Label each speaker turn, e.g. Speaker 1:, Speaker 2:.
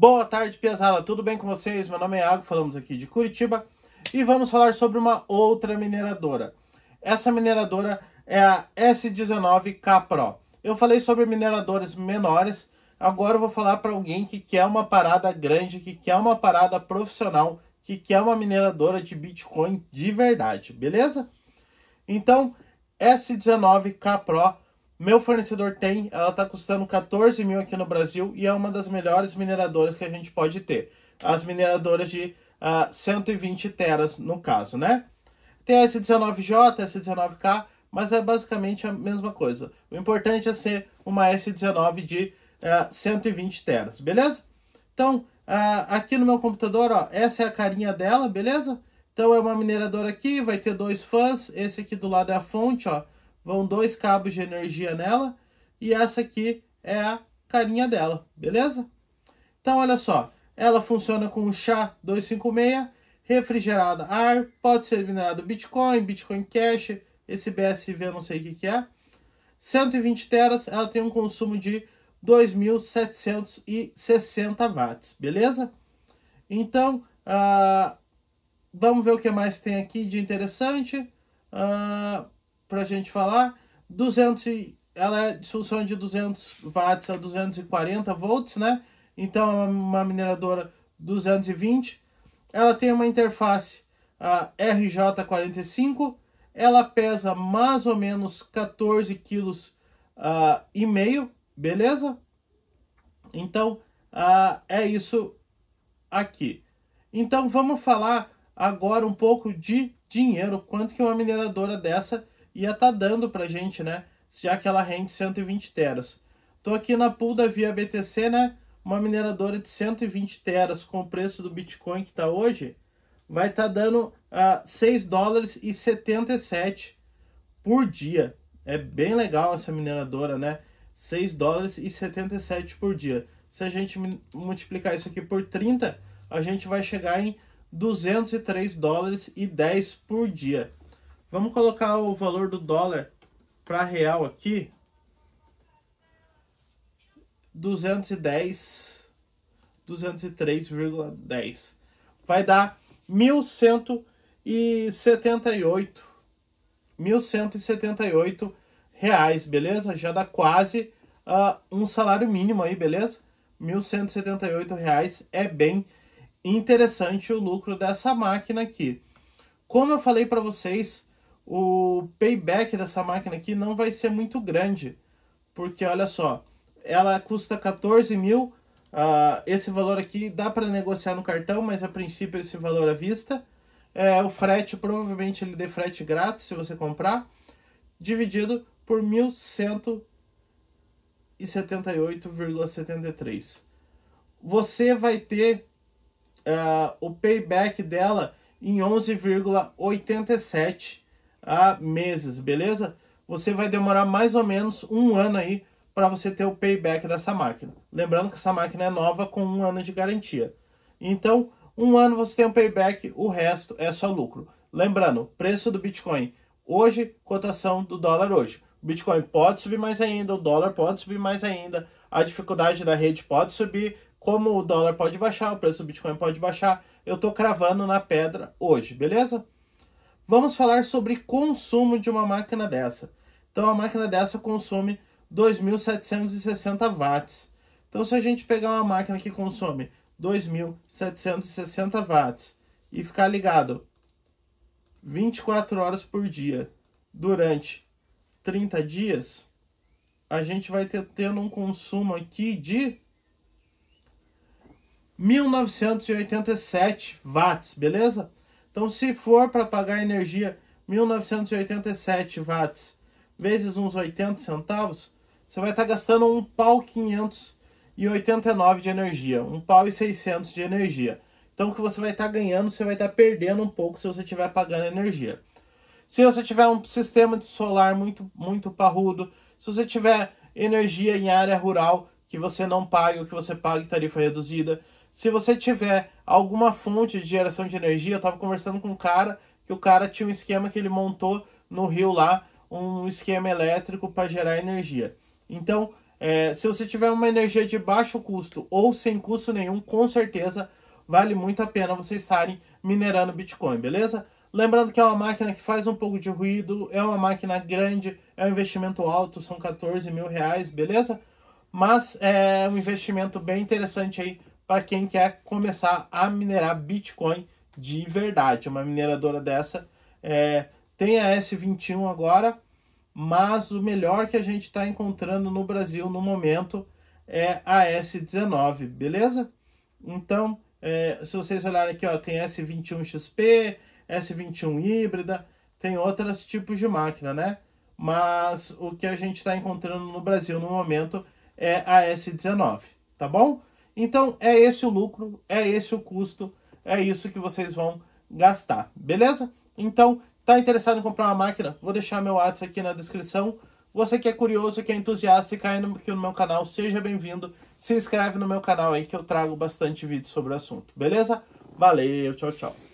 Speaker 1: Boa tarde, Piazala. Tudo bem com vocês? Meu nome é Iago, falamos aqui de Curitiba e vamos falar sobre uma outra mineradora. Essa mineradora é a S19K Pro. Eu falei sobre mineradoras menores, agora eu vou falar para alguém que quer uma parada grande, que quer uma parada profissional, que quer uma mineradora de Bitcoin de verdade, beleza? Então, S19K Pro meu fornecedor tem, ela está custando 14 mil aqui no Brasil e é uma das melhores mineradoras que a gente pode ter. As mineradoras de uh, ah, 120 teras, no caso, né? Tem a S19J, S19K, mas é basicamente a mesma coisa. O importante é ser uma S19 de uh, ah, 120 teras, beleza? Então, uh, aqui no meu computador, ó, essa é a carinha dela, beleza? Então é uma mineradora aqui, vai ter dois fãs, esse aqui do lado é a fonte, ó vão dois cabos de energia nela e essa aqui é a carinha dela, beleza? Então, olha só, ela funciona com o SHA-256, refrigerada ar, pode ser minerado Bitcoin, Bitcoin Cash, esse BSV não sei o que, que é. 120 teras, ela tem um consumo de 2.760 watts, beleza? Então, uh, vamos ver o que mais tem aqui de interessante. Uh, para a gente falar, 200 e, ela é solução de 200 watts a 240 volts, né? Então é uma mineradora 220. Ela tem uma interface a RJ45. Ela pesa mais ou menos 14 quilos uh, e meio, beleza? Então uh, é isso aqui. Então vamos falar agora um pouco de dinheiro, quanto que uma mineradora dessa ia tá dando para a gente, né? Já que ela rende 120 teras. Tô aqui na pool da Via BTC, né? Uma mineradora de 120 teras com o preço do Bitcoin que tá hoje, vai tá dando uh, ah, 6 dólares e 77 por dia. É bem legal essa mineradora, né? 6 dólares e 77 por dia. Se a gente multiplicar isso aqui por 30, a gente vai chegar em 203 dólares e 10 por dia. Vamos colocar o valor do dólar para real aqui. 210, 203,10. Vai dar 1.178, 1.178 reais, beleza? Já dá quase uh, um salário mínimo aí, beleza? 1.178 reais é bem interessante o lucro dessa máquina aqui. Como eu falei para vocês, o payback dessa máquina aqui não vai ser muito grande, porque olha só, ela custa 14 mil, uh, esse valor aqui dá para negociar no cartão, mas a princípio esse valor à vista. É, o frete, provavelmente ele dê frete grátis se você comprar, dividido por 1.178,73. Você vai ter uh, o payback dela em 11,87 a meses, beleza? Você vai demorar mais ou menos um ano aí para você ter o payback dessa máquina. Lembrando que essa máquina é nova com um ano de garantia. Então, um ano você tem um payback, o resto é só lucro. Lembrando, preço do Bitcoin hoje, cotação do dólar hoje. O Bitcoin pode subir mais ainda, o dólar pode subir mais ainda, a dificuldade da rede pode subir, como o dólar pode baixar, o preço do Bitcoin pode baixar. Eu tô cravando na pedra hoje, beleza? Vamos falar sobre consumo de uma máquina dessa. Então, a máquina dessa consome 2.760 watts. Então, se a gente pegar uma máquina que consome 2.760 watts e ficar ligado 24 horas por dia durante 30 dias, a gente vai ter tendo um consumo aqui de 1987 watts, beleza? Então, se for para pagar energia 1987 watts vezes uns 80 centavos, você vai estar tá gastando um pau 589 de energia, um pau e 600 de energia. Então, o que você vai estar tá ganhando, você vai estar tá perdendo um pouco se você estiver pagando energia. Se você tiver um sistema de solar muito, muito parrudo, se você tiver energia em área rural que você não paga o que você paga em tarifa reduzida, se você tiver alguma fonte de geração de energia. Eu tava conversando com um cara que o cara tinha um esquema que ele montou no Rio lá, um esquema elétrico para gerar energia. Então, é, se você tiver uma energia de baixo custo ou sem custo nenhum, com certeza vale muito a pena vocês estarem minerando Bitcoin, beleza? Lembrando que é uma máquina que faz um pouco de ruído, é uma máquina grande, é um investimento alto, são 14 mil reais, beleza? Mas é um investimento bem interessante aí para quem quer começar a minerar Bitcoin de verdade. Uma mineradora dessa é, tem a S21 agora, mas o melhor que a gente está encontrando no Brasil no momento é a S19, beleza? Então, é, se vocês olharem aqui, ó, tem S21 XP, S21 híbrida, tem outros tipos de máquina, né? Mas o que a gente está encontrando no Brasil no momento é a S19, tá bom? Então, é esse o lucro, é esse o custo, é isso que vocês vão gastar, beleza? Então, tá interessado em comprar uma máquina? Vou deixar meu WhatsApp aqui na descrição. Você que é curioso, que é entusiasta e cai aqui no meu canal, seja bem-vindo. Se inscreve no meu canal aí que eu trago bastante vídeo sobre o assunto, beleza? Valeu, tchau, tchau.